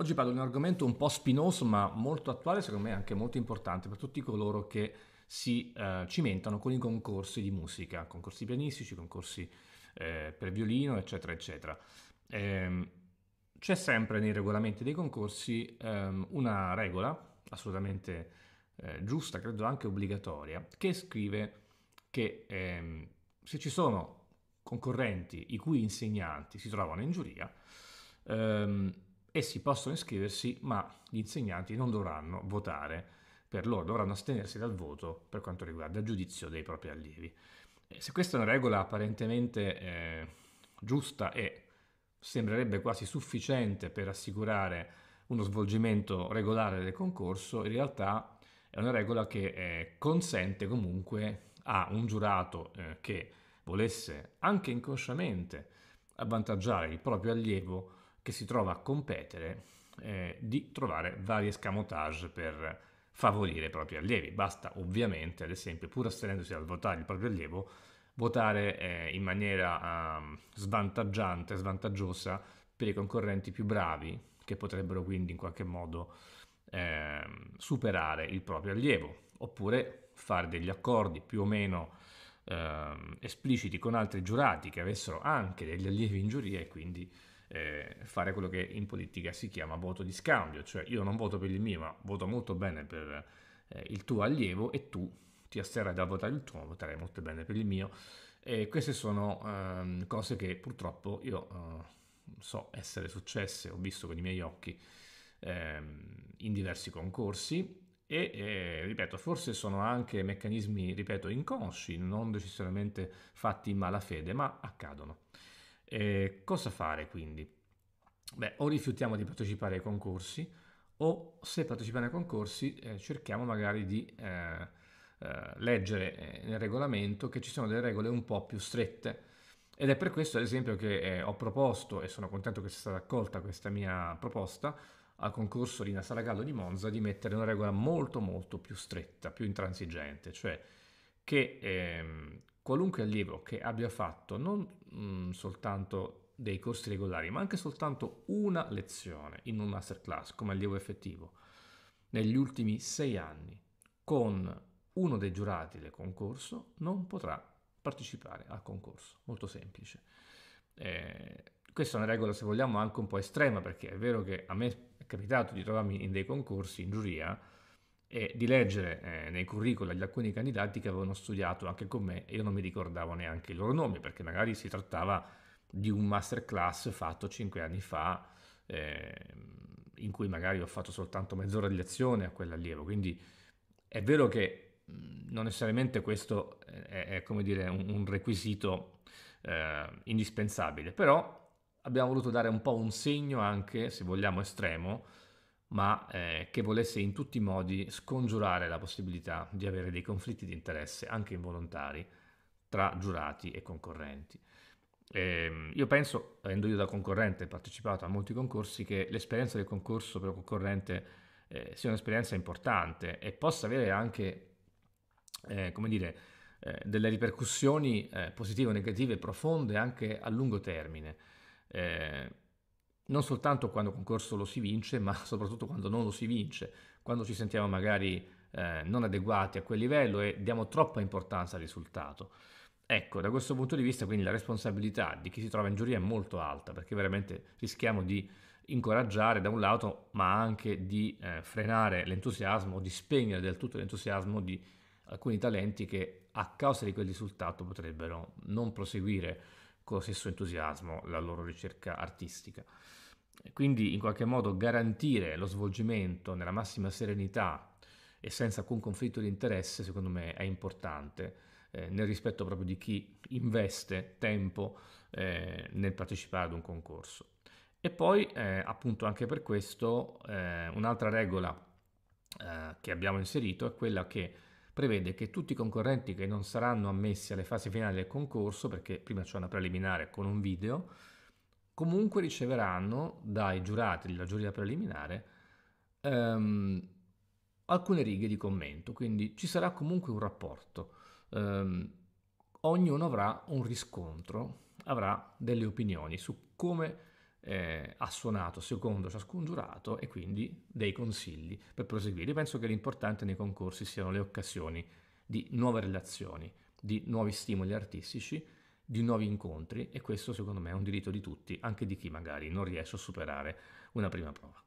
Oggi parlo di un argomento un po' spinoso ma molto attuale, secondo me anche molto importante per tutti coloro che si eh, cimentano con i concorsi di musica, concorsi pianistici, concorsi eh, per violino, eccetera, eccetera. Ehm, c'è sempre nei regolamenti dei concorsi ehm, una regola assolutamente eh, giusta, credo anche obbligatoria, che scrive che ehm, se ci sono concorrenti i cui insegnanti si trovano in giuria, ehm, Essi possono iscriversi, ma gli insegnanti non dovranno votare per loro, dovranno astenersi dal voto per quanto riguarda il giudizio dei propri allievi. Se questa è una regola apparentemente eh, giusta e sembrerebbe quasi sufficiente per assicurare uno svolgimento regolare del concorso, in realtà è una regola che eh, consente comunque a un giurato eh, che volesse anche inconsciamente avvantaggiare il proprio allievo che si trova a competere eh, di trovare vari escamotage per favorire i propri allievi. Basta ovviamente, ad esempio, pur astenendosi dal votare il proprio allievo, votare eh, in maniera eh, svantaggiante, svantaggiosa per i concorrenti più bravi, che potrebbero quindi in qualche modo ehm, superare il proprio allievo, oppure fare degli accordi più o meno eh, espliciti con altri giurati che avessero anche degli allievi in giuria e quindi eh, fare quello che in politica si chiama voto di scambio, cioè io non voto per il mio ma voto molto bene per eh, il tuo allievo e tu ti asterrai da votare il tuo, voterai molto bene per il mio. E queste sono ehm, cose che purtroppo io eh, so essere successe, ho visto con i miei occhi ehm, in diversi concorsi e eh, ripeto forse sono anche meccanismi ripeto inconsci non necessariamente fatti in malafede ma accadono eh, cosa fare quindi beh o rifiutiamo di partecipare ai concorsi o se partecipiamo ai concorsi eh, cerchiamo magari di eh, eh, leggere eh, nel regolamento che ci sono delle regole un po' più strette ed è per questo ad esempio che ho proposto e sono contento che sia stata accolta questa mia proposta al concorso di Sala Gallo di Monza di mettere una regola molto molto più stretta, più intransigente, cioè che ehm, qualunque allievo che abbia fatto non mh, mm, soltanto dei corsi regolari, ma anche soltanto una lezione in un masterclass come allievo effettivo negli ultimi sei anni con uno dei giurati del concorso non potrà partecipare al concorso. Molto semplice. Eh, questa è una regola, se vogliamo, anche un po' estrema, perché è vero che a me capitato di trovarmi in dei concorsi in giuria e di leggere eh, nei curricula di alcuni candidati che avevano studiato anche con me e io non mi ricordavo neanche i loro nomi perché magari si trattava di un masterclass fatto cinque anni fa eh, in cui magari ho fatto soltanto mezz'ora di lezione a quell'allievo quindi è vero che mm, non necessariamente questo è, è come dire un, un requisito eh, indispensabile però abbiamo voluto dare un po' un segno anche, se vogliamo, estremo, ma eh, che volesse in tutti i modi scongiurare la possibilità di avere dei conflitti di interesse, anche involontari, tra giurati e concorrenti. Eh, io penso, avendo io da concorrente partecipato a molti concorsi, che l'esperienza del concorso per un concorrente eh, sia un'esperienza importante e possa avere anche, eh, come dire, eh, delle ripercussioni eh, positive o negative profonde anche a lungo termine eh, non soltanto quando concorso lo si vince, ma soprattutto quando non lo si vince, quando ci sentiamo magari eh, non adeguati a quel livello e diamo troppa importanza al risultato. Ecco, da questo punto di vista quindi la responsabilità di chi si trova in giuria è molto alta, perché veramente rischiamo di incoraggiare da un lato, ma anche di eh, frenare l'entusiasmo, di spegnere del tutto l'entusiasmo di alcuni talenti che a causa di quel risultato potrebbero non proseguire con lo stesso entusiasmo la loro ricerca artistica. Quindi in qualche modo garantire lo svolgimento nella massima serenità e senza alcun conflitto di interesse secondo me è importante eh, nel rispetto proprio di chi investe tempo eh, nel partecipare ad un concorso. E poi eh, appunto anche per questo eh, un'altra regola eh, che abbiamo inserito è quella che prevede che tutti i concorrenti che non saranno ammessi alle fasi finali del concorso, perché prima c'è una preliminare con un video, comunque riceveranno dai giurati della giuria preliminare ehm, alcune righe di commento, quindi ci sarà comunque un rapporto. Ehm, ognuno avrà un riscontro, avrà delle opinioni su come eh, ha suonato secondo ciascun giurato e quindi dei consigli per proseguire. penso che l'importante nei concorsi siano le occasioni di nuove relazioni, di nuovi stimoli artistici, di nuovi incontri e questo secondo me è un diritto di tutti, anche di chi magari non riesce a superare una prima prova.